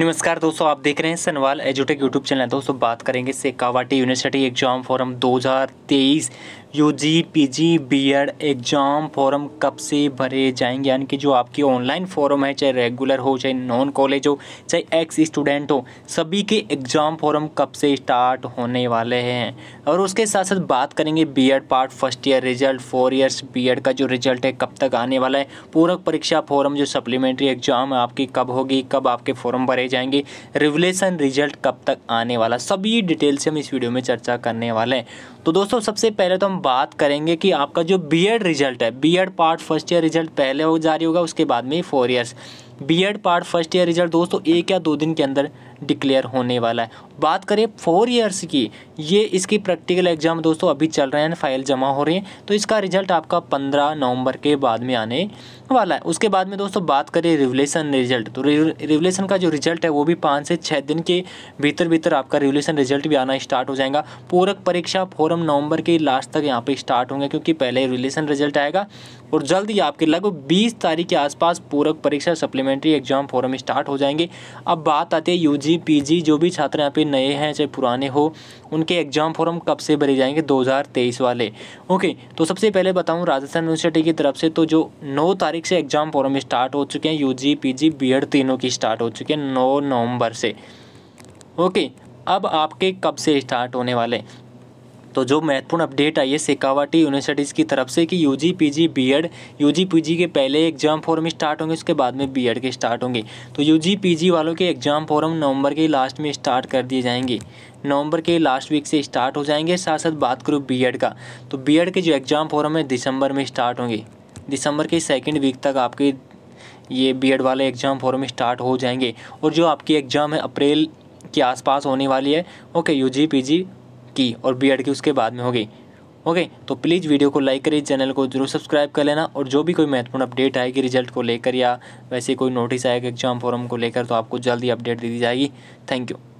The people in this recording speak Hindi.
नमस्कार दोस्तों आप देख रहे हैं सनवाल एजुटेक यूट्यूब चैनल दोस्तों बात करेंगे Shekhawati university exam form 2023 UG PG BEd exam form कब से भरे जाएंगे यानी कि जो आपकी ऑनलाइन फॉरम है चाहे रेगुलर हो चाहे नॉन कॉलेज हो चाहे एक्स स्टूडेंट हो सभी के एग्जाम फॉरम कब से स्टार्ट होने वाले हैं और उसके साथ साथ बात करेंगे B part first year result four years B का जो रिजल्ट है कब तक आने वाला है पूरक परीक्षा फॉरम जो सप्लीमेंट्री एग्जाम है आपकी कब होगी कब आपके फॉरम भरे करे जाएंगे रिवलेशन रिजल्ट कब तक आने वाला सभी डिटेल से हम इस वीडियो में चर्चा करने वाले हैं तो दोस्तों सबसे पहले तो हम बात करेंगे कि आपका जो बी रिजल्ट है B part first year result पहले हो जारी होगा उसके बाद में four years B part first year result दोस्तों एक या दो दिन के अंदर डिक्लेयर होने वाला है बात करें फोर ईयर्स की ये इसकी प्रैक्टिकल एग्जाम दोस्तों अभी चल रहे हैं फाइल जमा हो रही है तो इसका रिजल्ट आपका पंद्रह नवंबर के बाद में आने वाला है उसके बाद में दोस्तों बात करें रिवलेशन रिजल्ट तो रिवलेशन का जो रिजल्ट है वो भी पाँच से छः दिन के भीतर भीतर आपका रिवलेशन रिजल्ट भी आना स्टार्ट हो जाएगा पूरक परीक्षा फोरम नवंबर के लास्ट तक यहाँ पर स्टार्ट होंगे क्योंकि पहले रिवलेशन रिजल्ट आएगा और जल्द ही आपके लगभग बीस तारीख के आसपास पूरक परीक्षा सप्लीमेंट्री एग्जाम फोरम स्टार्ट हो जाएंगे अब बात आती है यू यूजी पीजी जो भी छात्र यहाँ पे नए हैं चाहे पुराने हो उनके एग्ज़ाम फॉर्म कब से भरे जाएंगे 2023 वाले ओके तो सबसे पहले बताऊँ राजस्थान यूनिवर्सिटी की तरफ से तो जो नौ तारीख से एग्ज़ाम फॉर्म स्टार्ट हो चुके हैं U G P G B Ed तीनों की स्टार्ट हो चुके हैं नौ नवंबर से ओके अब आपके कब से स्टार्ट होने वाले तो जो महत्वपूर्ण अपडेट आई है शेखावाटी यूनिवर्सिटीज़ की तरफ से कि U G P G B Ed U G P G के पहले एग्जाम फॉर्म स्टार्ट होंगे उसके बाद में बी एड के स्टार्ट होंगे तो यू जी पी जी वालों के एग्जाम फॉर्म नवंबर के लास्ट में स्टार्ट कर दिए जाएंगे नवंबर के लास्ट वीक से स्टार्ट हो जाएंगे साथ साथ बात करूँ बी एड का तो बी एड के जो एग्ज़ाम फॉर्म है दिसंबर में स्टार्ट होंगे दिसंबर के सेकेंड वीक तक आपके ये बी एड वाले एग्ज़ाम फॉर्म स्टार्ट हो जाएंगे और जो आपकी एग्ज़ाम है अप्रैल के आसपास होने वाली है okay U G P G की और बी की उसके बाद में होगी ओके तो प्लीज़ वीडियो को लाइक करिए चैनल को जरूर सब्सक्राइब कर लेना और जो भी कोई महत्वपूर्ण अपडेट आएगी रिजल्ट को लेकर या वैसे कोई नोटिस आएगा एग्जाम फॉरम को लेकर तो आपको जल्दी अपडेट दे दी जाएगी थैंक यू